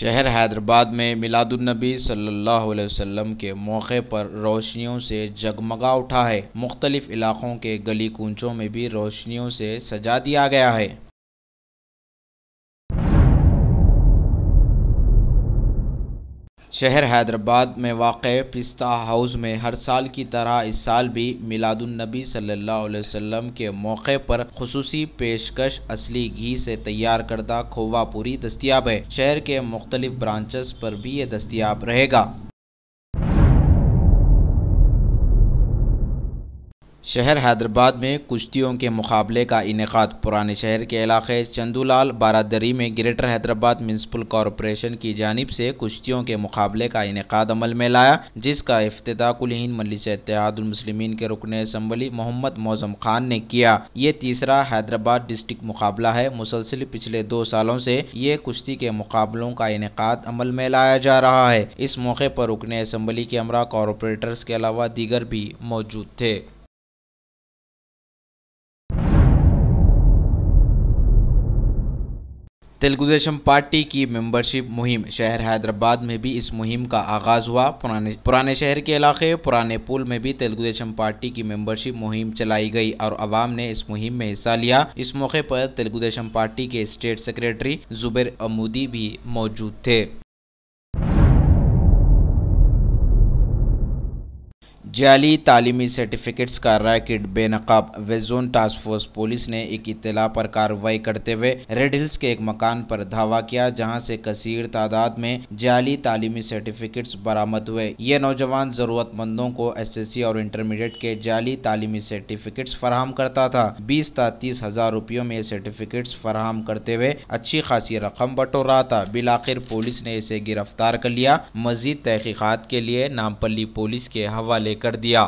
शहर हैदराबाद में मिलादुलनबी सल्लल्लाहु अलैहि वसल्लम के मौके पर रोशनियों से जगमगा उठा है मुख्तलिफ इलाक़ों के गली कूंचों में भी रोशनियों से सजा दिया गया है शहर हैदराबाद में वाक़ पिस्ता हाउस में हर साल की तरह इस साल भी मिलादुलनबी सल्ला वसम के मौके पर खसूसी पेशकश असली घी से तैयार करदा खोवा पूरी दस्तियाब है शहर के मुख्तलिफ ब्रांचेस पर भी ये दस्तियाब रहेगा शहर हैदराबाद में कुश्तियों के मुकाबले का इनका पुराने शहर के इलाके चंदूलाल बारादरी में ग्रेटर हैदराबाद म्यूनसिपल कॉरपोरेशन की जानब से कुश्तियों के मुकाबले का इनका अमल में लाया जिसका कुल हिंद मलिस इतिहादमसलिमिन के रुकन इसम्बली मोहम्मद मौजम खान ने किया ये तीसरा हैदराबाद डिस्ट्रिक्ट मुकाबला है मुसलसिल पिछले दो सालों से ये कुश्ती के मुकाबलों का इनका अमल में लाया जा रहा है इस मौके पर रुकन इसम्बली के अमरा कॉरपोरेटर्स के अलावा दीगर भी मौजूद थे तेलगुदेशम पार्टी की मेंबरशिप मुहिम शहर हैदराबाद में भी इस मुहिम का आगाज़ हुआ पुराने पुराने शहर के इलाके पुराने पुल में भी तेलगुदेशम पार्टी की मेंबरशिप मुहिम चलाई गई और आवाम ने इस मुहिम में हिस्सा लिया इस मौके पर तेलगुदेशम पार्टी के स्टेट सेक्रेटरी जुबेर अमूदी भी मौजूद थे जाली तालीमी सर्टिफिकेट्स का रैकेट बेनकाब वेजोन टास्क फोर्स पुलिस ने एक इतला पर कार्रवाई करते हुए रेड हिल्स के एक मकान पर धावा किया जहां से कसीर तादाद में जाली तालीमी सर्टिफिकेट्स बरामद हुए ये नौजवान जरूरतमंदों को एसएससी और इंटरमीडिएट के जाली तालीमी सर्टिफिकेट्स फराहम करता था बीस था तीस हजार रुपयों में सर्टिफिकेट्स फराहम करते हुए अच्छी खासी रकम बटोर रहा था बिलाखिर पुलिस ने इसे गिरफ्तार कर लिया मजीद तहकीकत के लिए नामपल्ली पुलिस के हवाले कर कर दिया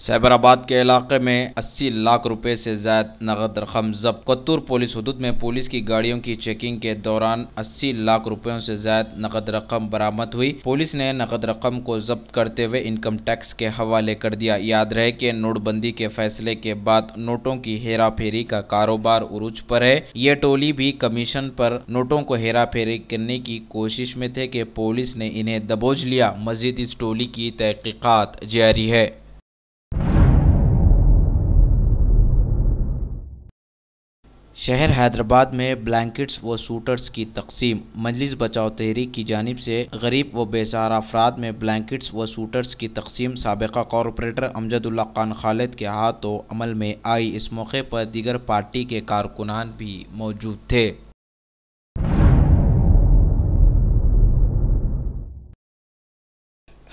सैबराबाद के इलाके में 80 लाख रुपए से ज्यादा नकद रकम जब्त कत्तूर पुलिस हदूद में पुलिस की गाड़ियों की चेकिंग के दौरान 80 लाख रुपयों से ज्यादा नकद रकम बरामद हुई पुलिस ने नकद रकम को जब्त करते हुए इनकम टैक्स के हवाले कर दिया याद रहे कि नोटबंदी के फैसले के बाद नोटों की हेरा फेरी का कारोबार उरूज पर है ये टोली भी कमीशन पर नोटों को हेरा फेरी करने की कोशिश में थे कि पुलिस ने इन्हें दबोच लिया मजीद इस टोली की तहकीकत जारी है शहर हैदराबाद में ब्लैंकेट्स व सूटर्स की तकसीम मजलिस बचाओ तहरीक की जानब से गरीब व बेसहारा अफराद में ब्लैंकेट्स व सूटर्स की तकसीम सबका कॉरपोरेटर अमजदुल्ला खान खालिद के हाथों अमल में आई इस मौके पर दीगर पार्टी के कारकुनान भी मौजूद थे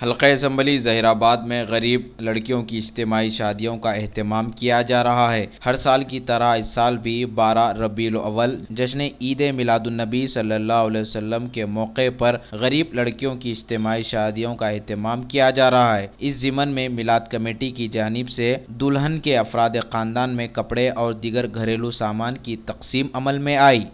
हल्के असम्बली जहराबाद में गरीब लड़कियों की इज्तमी शादियों का अहतमाम किया जा रहा है हर साल की तरह इस साल भी बारह रबील अव्वल जश्न ईद मिलादुलनबी सल्ला वसम के मौके पर गरीब लड़कियों की इज्तमी शादियों का अहतमाम किया जा रहा है इस ज़िमन में मिलाद कमेटी की जानब से दुल्हन के अफराद ख़ानदान में कपड़े और दीगर घरेलू सामान की तकसीम अमल में आई